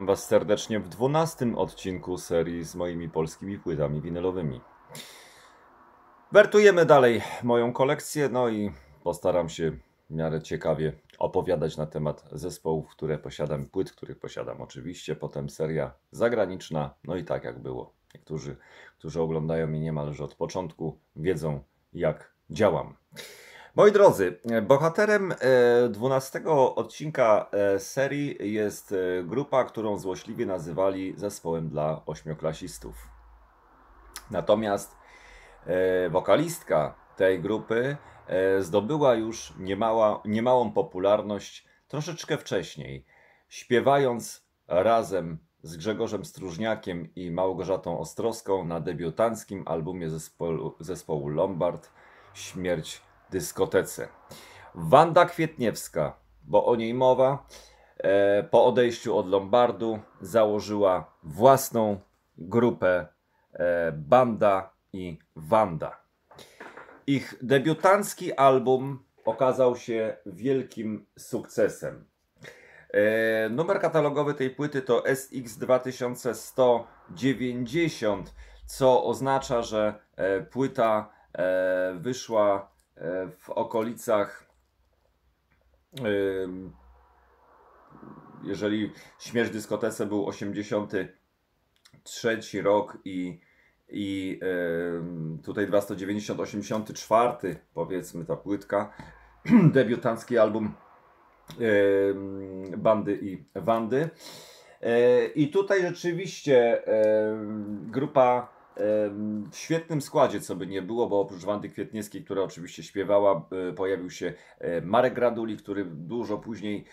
Witam Was serdecznie w dwunastym odcinku serii z moimi polskimi płytami winylowymi. Wertujemy dalej moją kolekcję, no i postaram się w miarę ciekawie opowiadać na temat zespołów, które posiadam, płyt, których posiadam oczywiście, potem seria zagraniczna, no i tak jak było. Niektórzy, którzy oglądają mnie niemalże od początku, wiedzą jak działam. Moi drodzy, bohaterem 12 e, odcinka e, serii jest e, grupa, którą złośliwie nazywali zespołem dla ośmioklasistów. Natomiast wokalistka tej grupy zdobyła już niemała, niemałą popularność troszeczkę wcześniej, śpiewając razem z Grzegorzem Stróżniakiem i Małgorzatą Ostrowską na debiutanckim albumie zespołu, zespołu Lombard Śmierć dyskotece. Wanda Kwietniewska, bo o niej mowa, e, po odejściu od Lombardu założyła własną grupę e, Banda i Wanda. Ich debiutancki album okazał się wielkim sukcesem. E, numer katalogowy tej płyty to SX2190, co oznacza, że płyta wyszła w okolicach, jeżeli śmierć dyskotece był 83 rok i, i tutaj 290, 84 powiedzmy ta płytka, debiutancki album Bandy i Wandy. E, I tutaj rzeczywiście e, grupa w świetnym składzie, co by nie było, bo oprócz Wandy Kwietniewskiej, która oczywiście śpiewała, e, pojawił się e, Marek Graduli, który dużo później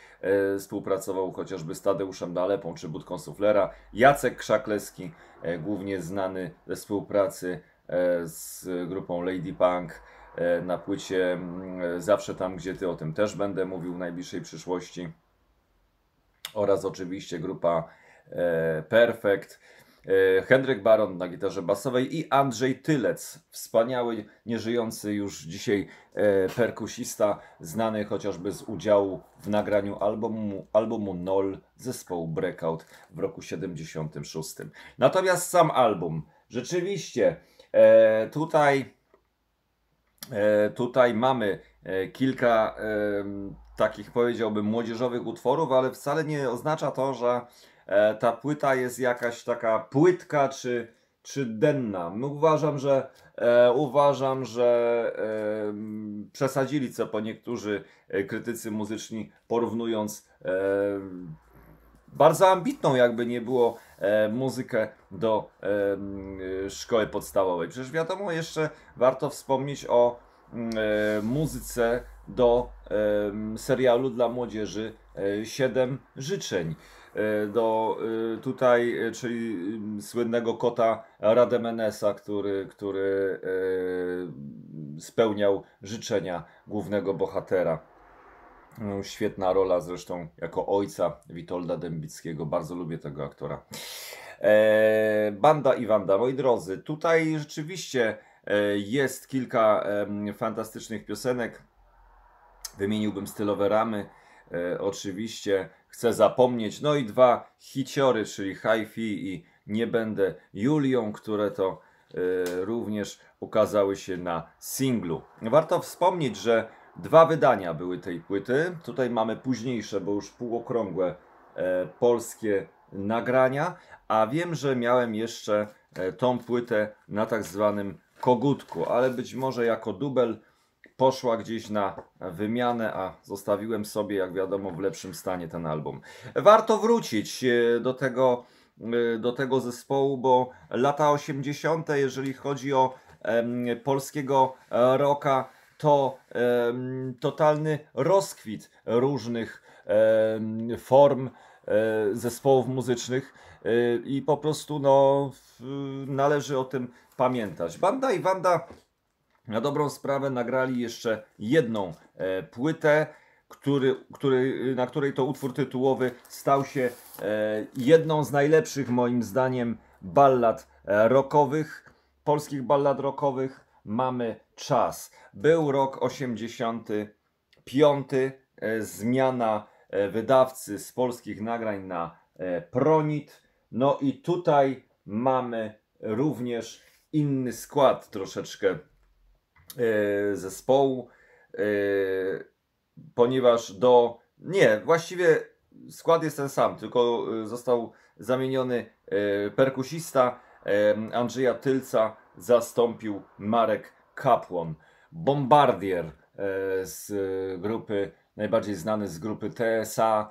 e, współpracował chociażby z Tadeuszem Dalepą czy Budką Suflera, Jacek Krzakleski, głównie znany ze współpracy z grupą Lady Punk na płycie Zawsze tam, gdzie ty, o tym też będę mówił w najbliższej przyszłości oraz oczywiście grupa Perfect. E, Henryk Baron na gitarze basowej i Andrzej Tylec, wspaniały, nieżyjący już dzisiaj e, perkusista, znany chociażby z udziału w nagraniu albumu, albumu NOL zespołu Breakout w roku 76. Natomiast sam album, rzeczywiście e, tutaj, tutaj mamy kilka takich powiedziałbym młodzieżowych utworów, ale wcale nie oznacza to, że E, ta płyta jest jakaś taka płytka czy, czy denna. No, uważam, że e, uważam, że e, przesadzili co po niektórzy e, krytycy muzyczni, porównując e, bardzo ambitną, jakby nie było, e, muzykę do e, szkoły podstawowej. Przecież wiadomo, jeszcze warto wspomnieć o e, muzyce do serialu dla młodzieży e, 7 życzeń. E, do e, tutaj, e, czyli słynnego kota Rademenesa, który, który spełniał życzenia głównego bohatera. No, świetna rola zresztą jako ojca Witolda Dębickiego. Bardzo lubię tego aktora. Banda i Wanda, moi drodzy, tutaj rzeczywiście jest kilka fantastycznych piosenek. Wymieniłbym stylowe ramy, oczywiście chcę zapomnieć. No i dwa hiciory, czyli hi-fi i Nie będę Julią, które to y, również ukazały się na singlu. Warto wspomnieć, że dwa wydania były tej płyty. Tutaj mamy późniejsze, bo już półokrągłe e, polskie nagrania, a wiem, że miałem jeszcze e, tą płytę na tak zwanym kogutku, ale być może jako dubel poszła gdzieś na wymianę, a zostawiłem sobie, jak wiadomo, w lepszym stanie ten album. Warto wrócić e, do tego, e, do tego zespołu, bo lata 80., jeżeli chodzi o polskiego rocka, to totalny rozkwit różnych form e, zespołów muzycznych i po prostu no, należy o tym pamiętać. Banda i Wanda na dobrą sprawę nagrali jeszcze jedną e, płytę, który, który, na której to utwór tytułowy stał się e, jedną z najlepszych moim zdaniem ballad e, rockowych, polskich ballad rockowych. Mamy czas. Był rok 85, e, zmiana e, wydawcy z polskich nagrań na e, Pronit. No i tutaj mamy również inny skład troszeczkę E, zespołu, e, ponieważ do. Nie, właściwie skład jest ten sam, tylko e, został zamieniony perkusista Andrzeja Tylca, zastąpił Marek Kapłon. Bombardier z grupy, najbardziej znany z grupy TSA.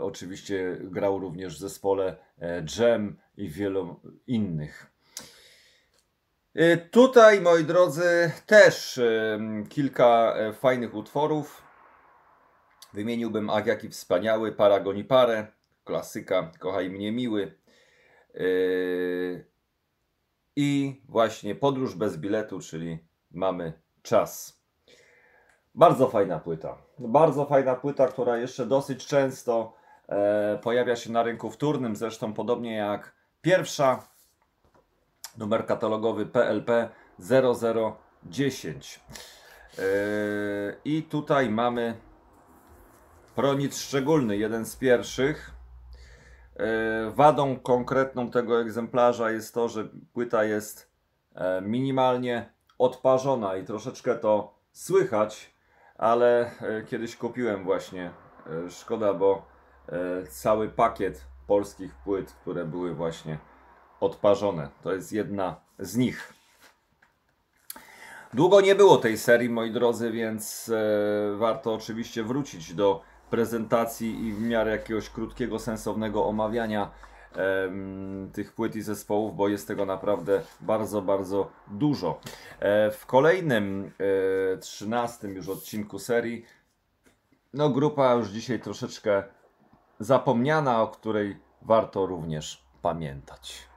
oczywiście grał również w zespole Jam i wielu innych. Y, tutaj, moi drodzy, też y, kilka e, fajnych utworów. Wymieniłbym Ach, jaki wspaniały, Paragoni parę, klasyka, kochaj mnie miły. Y, I właśnie Podróż bez biletu, czyli Mamy czas. Bardzo fajna płyta. Bardzo fajna płyta, która jeszcze dosyć często e, pojawia się na rynku wtórnym, zresztą podobnie jak pierwsza numer katalogowy PLP 0010. Yy, I tutaj mamy pronic szczególny, jeden z pierwszych. Yy, wadą konkretną tego egzemplarza jest to, że płyta jest e, minimalnie odparzona i troszeczkę to słychać, ale e, kiedyś kupiłem właśnie, e, szkoda, bo cały pakiet polskich płyt, które były właśnie odparzone. To jest jedna z nich. Długo nie było tej serii, moi drodzy, więc e, warto oczywiście wrócić do prezentacji i w miarę jakiegoś krótkiego, sensownego omawiania e, tych płyt i zespołów, bo jest tego naprawdę bardzo, bardzo dużo. E, w kolejnym, e, trzynastym już odcinku serii, no grupa już dzisiaj troszeczkę zapomniana, o której warto również pamiętać.